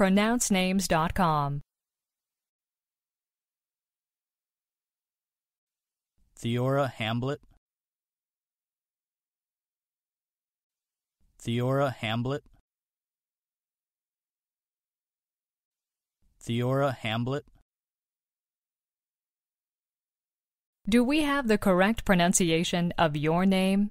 pronouncenames.com. Theora Hamblit. Theora Hamblit. Theora Hamblit. Do we have the correct pronunciation of your name?